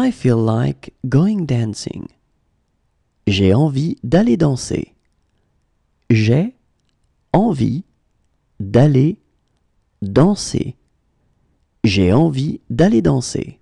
I feel like going dancing. J'ai envie d'aller danser. J'ai envie d'aller danser. J'ai envie d'aller danser.